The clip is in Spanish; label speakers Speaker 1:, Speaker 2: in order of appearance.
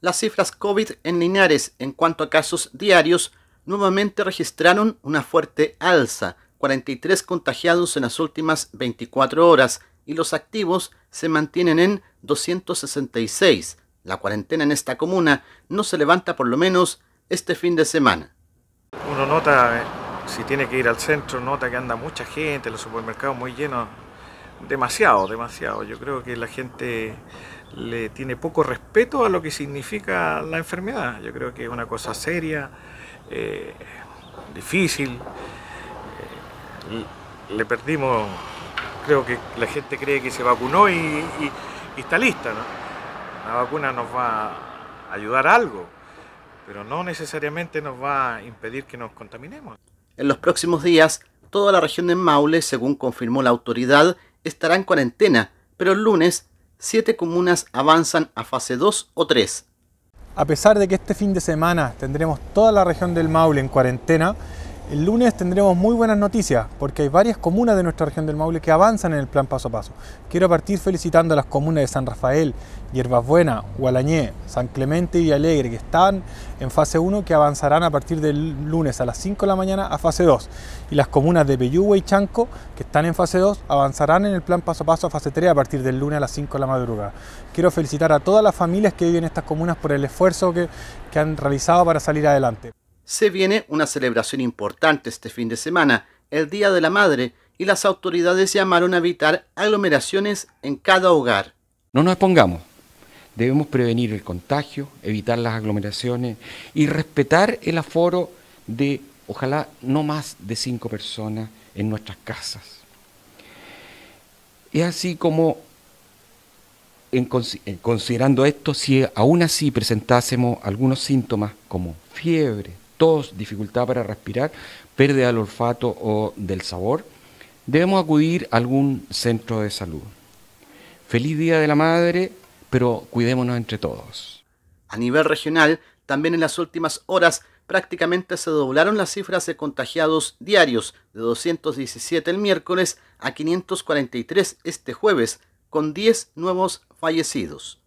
Speaker 1: las cifras COVID en Linares en cuanto a casos diarios nuevamente registraron una fuerte alza, 43 contagiados en las últimas 24 horas y los activos se mantienen en 266. La cuarentena en esta comuna no se levanta por lo menos este fin de semana. Uno
Speaker 2: nota, eh, si tiene que ir al centro, nota que anda mucha gente, los supermercados muy llenos, demasiado, demasiado. Yo creo que la gente le tiene poco respeto a lo que significa la enfermedad. Yo creo que es una cosa seria, eh, difícil. Eh, le perdimos, creo que la gente cree que se vacunó y, está lista. La vacuna nos va a ayudar algo, pero no necesariamente nos va a impedir que nos
Speaker 1: contaminemos. En los próximos días, toda la región de Maule, según confirmó la autoridad, estará en cuarentena, pero el lunes 7 comunas avanzan a fase 2 o 3.
Speaker 3: A pesar de que este fin de semana tendremos toda la región del Maule en cuarentena, el lunes tendremos muy buenas noticias porque hay varias comunas de nuestra región del Maule que avanzan en el plan paso a paso. Quiero partir felicitando a las comunas de San Rafael, Buena, Gualañé, San Clemente y Alegre que están en fase 1 que avanzarán a partir del lunes a las 5 de la mañana a fase 2 y las comunas de Bellúgue y Chanco que están en fase 2 avanzarán en el plan paso a paso a fase 3 a partir del lunes a las 5 de la madrugada. Quiero felicitar a todas las familias que viven en estas comunas por el esfuerzo que han realizado para salir adelante.
Speaker 1: Se viene una celebración importante este fin de semana, el Día de la Madre, y las autoridades llamaron a evitar aglomeraciones en cada hogar.
Speaker 4: No nos expongamos. Debemos prevenir el contagio, evitar las aglomeraciones y respetar el aforo de, ojalá, no más de cinco personas en nuestras casas. Es así como, eh, considerando esto, si aún así presentásemos algunos síntomas como fiebre, tos, dificultad para respirar, pérdida del olfato o del sabor, debemos acudir a algún centro de salud. Feliz Día de la Madre, pero cuidémonos entre todos.
Speaker 1: A nivel regional, también en las últimas horas prácticamente se doblaron las cifras de contagiados diarios, de 217 el miércoles a 543 este jueves, con 10 nuevos fallecidos.